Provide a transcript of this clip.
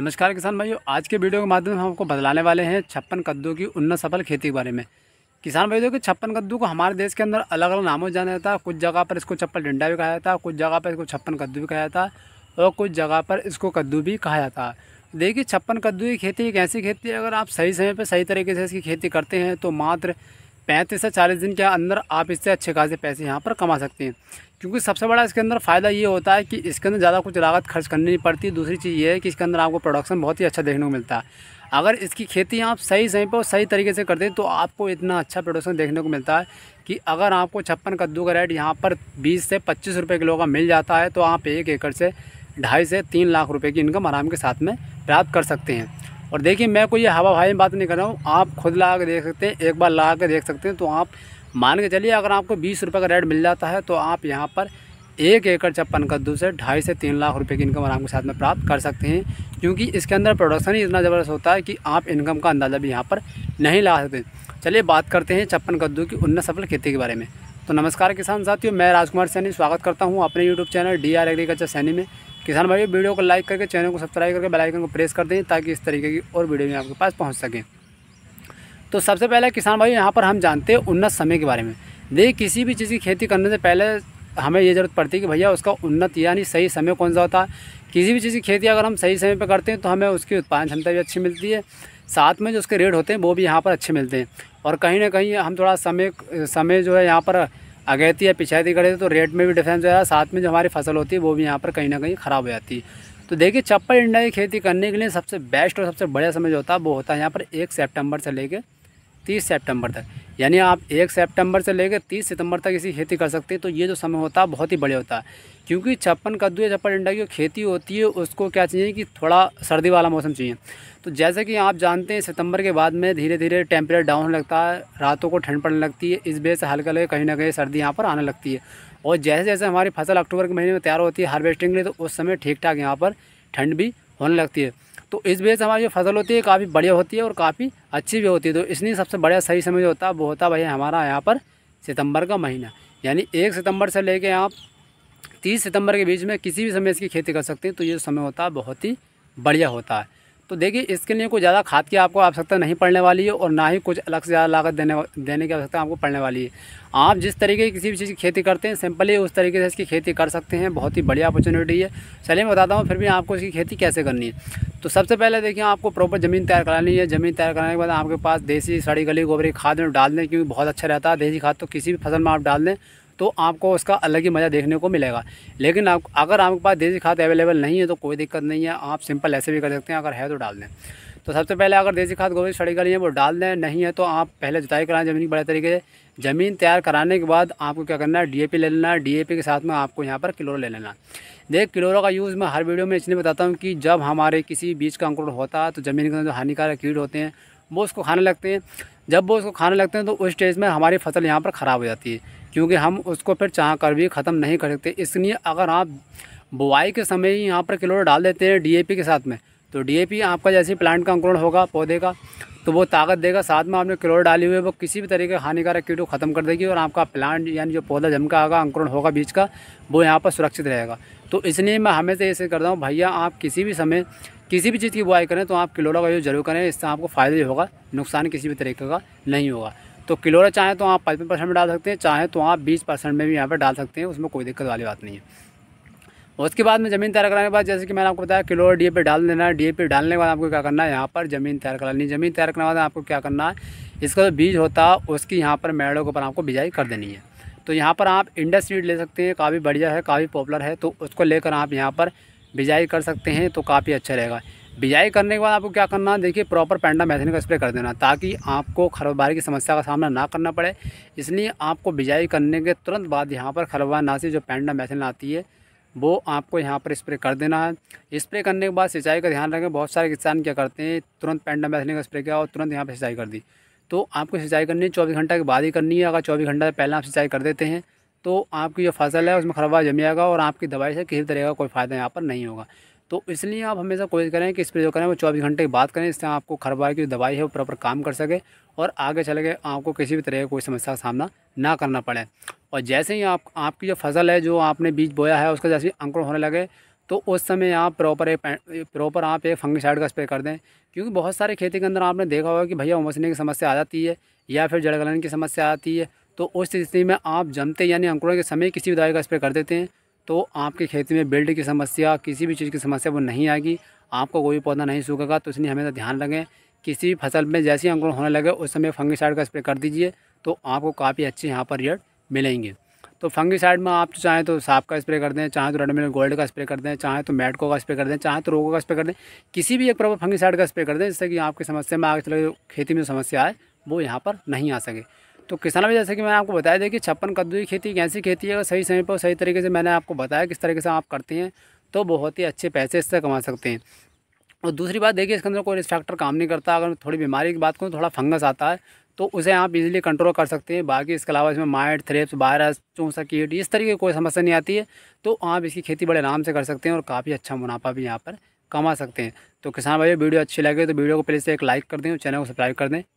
नमस्कार किसान भाइयों आज के वीडियो के माध्यम से हम आपको बदलाने वाले हैं छप्पन कद्दू की उन्नत सफल खेती के बारे में किसान भाई देखो छप्पन कद्दू को हमारे देश के अंदर अलग अलग नामों से जाना जाता है कुछ जगह पर इसको छप्पन डंडा भी कहा जाता है कुछ जगह पर इसको छप्पन कद्दू भी कहा जाता है और कुछ जगह पर इसको कद्दू भी कहा जाता है देखिए छप्पन कद्दू की खेती एक ऐसी खेती है अगर आप सही समय पर सही तरीके से इसकी खेती करते हैं तो मात्र पैंतीस से चालीस दिन के अंदर आप इससे अच्छे खासे पैसे यहाँ पर कमा सकते हैं क्योंकि सबसे बड़ा इसके अंदर फ़ायदा ये होता है कि इसके अंदर ज़्यादा कुछ लागत खर्च करनी नहीं पड़ती दूसरी चीज़ ये है कि इसके अंदर आपको प्रोडक्शन बहुत ही अच्छा देखने को मिलता है अगर इसकी खेती आप सही समय पर सही तरीके से करते हैं तो आपको इतना अच्छा प्रोडक्शन देखने को मिलता है कि अगर आपको छप्पन कद्दू का रेट यहाँ पर बीस से पच्चीस रुपये किलो का मिल जाता है तो आप एक एकड़ से ढाई से तीन लाख रुपये की इनकम आराम के साथ में प्राप्त कर सकते हैं और देखिए मैं कोई ये हवा भाई में बात नहीं कर रहा हूँ आप खुद ला के देख सकते हैं एक बार ला के देख सकते हैं तो आप मान के चलिए अगर आपको बीस रुपये का रेट मिल जाता है तो आप यहाँ पर एक एकड़ छप्पन कद्दू से ढाई से तीन लाख रुपए की इनकम आराम के साथ में प्राप्त कर सकते हैं क्योंकि इसके अंदर प्रोडक्शन ही इतना ज़बरदस्त होता है कि आप इनकम का अंदाज़ा भी यहाँ पर नहीं ला सकते चलिए बात करते हैं छप्पन कद्दू की उन्नत सफल खेती के बारे में तो नमस्कार किसान साथियों मैं राजकुमार सैनी स्वागत करता हूँ अपने YouTube channel D R agriculture Saini में किसान भाई वीडियो को लाइक करके चैनल को सब्सक्राइब करके बेल आइकन को प्रेस कर दें ताकि इस तरीके की और वीडियो आपके पास पहुँच सकें तो सबसे पहले किसान भाई यहाँ पर हम जानते हैं उन्नत समय के बारे में देखिए किसी भी चीज़ की खेती करने से पहले हमें ये ज़रूरत पड़ती है कि भैया उसका उन्नत यानी सही समय कौन सा होता है किसी भी चीज़ की खेती अगर हम सही समय पर करते हैं तो हमें उसकी उत्पादन क्षमता भी अच्छी मिलती है साथ में जो उसके रेट होते हैं वो भी यहाँ पर अच्छे मिलते हैं और कहीं ना कहीं हम थोड़ा समय समय जो है यहाँ पर अगैती या पिछैती करे तो रेट में भी डिफरेंस हो जाता साथ में जो हमारी फसल होती है वो भी यहाँ पर कहीं ना कहीं ख़राब हो जाती है तो देखिए चप्पल इंडा की खेती करने के लिए सबसे बेस्ट और सबसे बढ़िया समय जो होता है वो होता है यहाँ पर एक सेप्टेम्बर से लेकर तीस सितंबर तक यानी आप एक सितंबर से लेकर तीस सितंबर तक इसी खेती कर सकते हैं तो ये जो समय होता है बहुत ही बढ़िया होता है क्योंकि छप्पन कद्दू या छप्पन डंडा की खेती होती है उसको क्या चाहिए कि थोड़ा सर्दी वाला मौसम चाहिए तो जैसे कि आप जानते हैं सितंबर के बाद में धीरे धीरे टेम्परेचर डाउन होने लगता है रातों को ठंड पड़ने लगती है इस वजह से हल्का हल्के कहीं ना कहीं सर्दी यहाँ पर आने लगती है और जैसे जैसे हमारी फसल अक्टूबर के महीने में तैयार होती है हार्वेस्टिंग के लिए तो उस समय ठीक ठाक यहाँ पर ठंड भी होने लगती है तो इस वजह से हमारी जो फसल होती है काफ़ी बढ़िया होती है और काफ़ी अच्छी भी होती है तो इसलिए सबसे बढ़िया सही समय जो होता है वो होता है भैया हमारा यहाँ पर सितंबर का महीना यानी एक सितंबर से लेके आप तीस सितंबर के बीच में किसी भी समय इसकी खेती कर सकते हैं तो ये समय होता है बहुत ही बढ़िया होता है तो देखिए इसके लिए कोई ज़्यादा खाद की आपको आवश्यकता नहीं पड़ने वाली है और ना ही कुछ अलग से ज़्यादा लागत देने देने की आवश्यकता आपको पड़ने वाली है आप जिस तरीके की किसी भी चीज़ की खेती करते हैं सिंपली उस तरीके से इसकी खेती कर सकते हैं बहुत ही बढ़िया अपॉर्चुनिटी है चलिए मैं बताता हूँ फिर भी आपको इसकी खेती कैसे करनी है तो सबसे पहले देखिए आपको प्रॉपर ज़मीन तैयार करानी है ज़मीन तैयार कराने के बाद आपके पास देसी सड़ी गली गोबरी खाद में डाल दें क्योंकि बहुत अच्छा रहता है देसी खाद तो किसी भी फसल में आप डाल दें तो आपको उसका अलग ही मज़ा देखने को मिलेगा लेकिन आप अगर आपके पास देसी खाद अवेलेबल नहीं है तो कोई दिक्कत नहीं है आप सिंपल ऐसे भी कर सकते हैं अगर है तो डाल दें तो सबसे पहले अगर देसी खाद गोभी सड़ी गली है वो डाल दें नहीं है तो आप पहले जुताई कराएं ज़मीन की बड़े तरीके से ज़मीन तैयार कराने के बाद आपको क्या करना है डीएपी ले लेना है डीएपी के साथ में आपको यहाँ पर किलोरा ले लेना देख किलोरो का यूज़ मैं हर वीडियो में इसलिए बताता हूँ कि जब हमारे किसी बीज का अंकुर होता है तो ज़मीन के अंदर जो हानिकारक कीड़ होते हैं वो उसको खाने लगते हैं जब वो उसको खाने लगते हैं तो उस स्टेज में हमारी फसल यहाँ पर ख़राब हो जाती है क्योंकि हम उसको फिर चाह कर भी ख़त्म नहीं कर सकते इसलिए अगर आप बुआई के समय ही यहाँ पर किलो डाल देते हैं डी के साथ में तो डी आपका जैसे प्लांट का अंकुरण होगा पौधे का तो वो ताकत देगा साथ में आपने क्लोर डाली हुई है वो किसी भी तरीके का हानिकारक कीटों को ख़त्म कर देगी और आपका प्लांट यानी जो पौधा जमका आगा अंकुरण होगा बीज का वो यहाँ पर सुरक्षित रहेगा तो इसलिए मैं हमेशा ऐसे करता हूँ भैया आप किसी भी समय किसी भी चीज़ की बुआई करें तो आप किलोरा का यूज़ जरूर करें इससे आपको फ़ायदा ही होगा नुकसान किसी भी तरीके का नहीं होगा तो किलोरा चाहें तो आप पचपन परसेंट में डाल सकते हैं चाहें तो आप बीस परसेंट में भी यहाँ पर डाल सकते हैं उसमें कोई दिक्कत वाली बात नहीं है उसके बाद में ज़मीन तैयार कराने के बाद जैसे कि मैंने आपको बताया किलोरा डी पे डाल देना है डी पे डालने के बाद आपको क्या करना है यहाँ पर ज़मीन तैयार करानी ज़मीन तैयार करने के बाद आपको क्या करना है इसका जो बीज होता है उसकी यहाँ पर मेड़ों के ऊपर आपको बिजाई कर देनी है तो यहाँ पर आप इंडस्ट्रीड ले सकते हैं काफ़ी बढ़िया है काफ़ी पॉपुलर है तो उसको लेकर आप यहाँ पर बिजाई कर सकते हैं तो काफ़ी अच्छा रहेगा बिजाई करने के बाद आपको क्या करना है देखिए प्रॉपर पेंडा मैथिन का स्प्रे कर देना ताकि आपको खरबारी की समस्या का सामना ना करना पड़े इसलिए आपको बिजाई करने के तुरंत बाद यहाँ पर खरबार नासी जो पेंडा मैथिन आती है वो आपको यहाँ पर स्प्रे कर देना है स्प्रे करने के बाद सिंचाई का ध्यान रखें बहुत सारे किसान क्या करते हैं तुरंत पेंडा मैथिन का स्प्रे किया और तुरंत यहाँ पर सिंचाई कर दी तो आपको सिंचाई करनी है चौबीस घंटा के बाद ही करनी है अगर चौबीस घंटा पहले आप सिंचाई कर देते हैं तो आपकी जो फसल है उसमें खरवा जम जाएगा और आपकी दवाई से किसी तरह का कोई फ़ायदा यहाँ पर नहीं होगा तो इसलिए आप हमेशा कोशिश करें कि स्प्रे जो करें वो चौबीस घंटे की बात करें इससे आपको खरवा की दवाई है वो प्रॉपर काम कर सके और आगे चले गए आपको किसी भी तरह की कोई समस्या का सामना ना करना पड़े और जैसे ही आप आपकी जो फसल है जो आपने बीज बोया है उसका जैसे अंकुर होने लगे तो उस समय आप प्रॉपर एक प्रॉपर आप एक फंगिसाइड का स्प्रे कर दें क्योंकि बहुत सारे खेती के अंदर आपने देखा होगा कि भैया उमसने की समस्या आ जाती है या फिर जड़ गलन की समस्या आती है तो उस स्थिति में आप जमते यानी अंकुरण के समय किसी भी दवाई का स्प्रे कर देते हैं तो आपके खेती में बेल्ट की समस्या किसी भी चीज़ की समस्या वो नहीं आएगी आपको कोई भी पौधा नहीं सूखेगा तो इसलिए हमेशा ध्यान रखें किसी भी फसल में जैसे ही अंकुरण होने लगे उस समय फंगीसाइड का स्प्रे कर दीजिए तो आपको काफ़ी अच्छे यहाँ पर रिजल्ट मिलेंगे तो फंगीसाइड में आप चाहें तो सांप का स्प्रे कर दें चाहे तो रेडमिल गोल्ड का स्प्रे कर दें चाहे तो मेटको का स्प्रे कर दें चाहे तो रोगों का स्प्रे कर दें किसी भी एक प्रॉपर फंगीसाइड का स्प्रे कर दें जिससे कि आपकी समस्या में आगे चले खेती में समस्या आए वो यहाँ पर नहीं आ सके तो किसानों में जैसे कि मैंने आपको बताया कि छप्पन कद्दू की खेती कैसी खेती है अगर सही समय पर सही तरीके से मैंने आपको बताया किस तरीके से आप करते हैं तो बहुत ही अच्छे पैसे इससे कमा सकते हैं और दूसरी बात देखिए इसके अंदर कोई रिस्फैक्टर काम नहीं करता अगर थोड़ी बीमारी की बात करूँ थोड़ा फंगस आता है तो उसे आप इजीली कंट्रोल कर सकते हैं बाकी इसके अलावा इसमें माइट थ्रेप्स वायरस चूसा कीट इस तरीके की कोई समस्या नहीं आती है तो आप इसकी खेती बड़े आराम से कर सकते हैं और काफ़ी अच्छा मुनाफा भी यहाँ पर कमा सकते हैं तो किसान भाई वीडियो अच्छी लगे तो वीडियो को पहले से एक लाइक कर दें और चैनल को सब्सक्राइब कर दें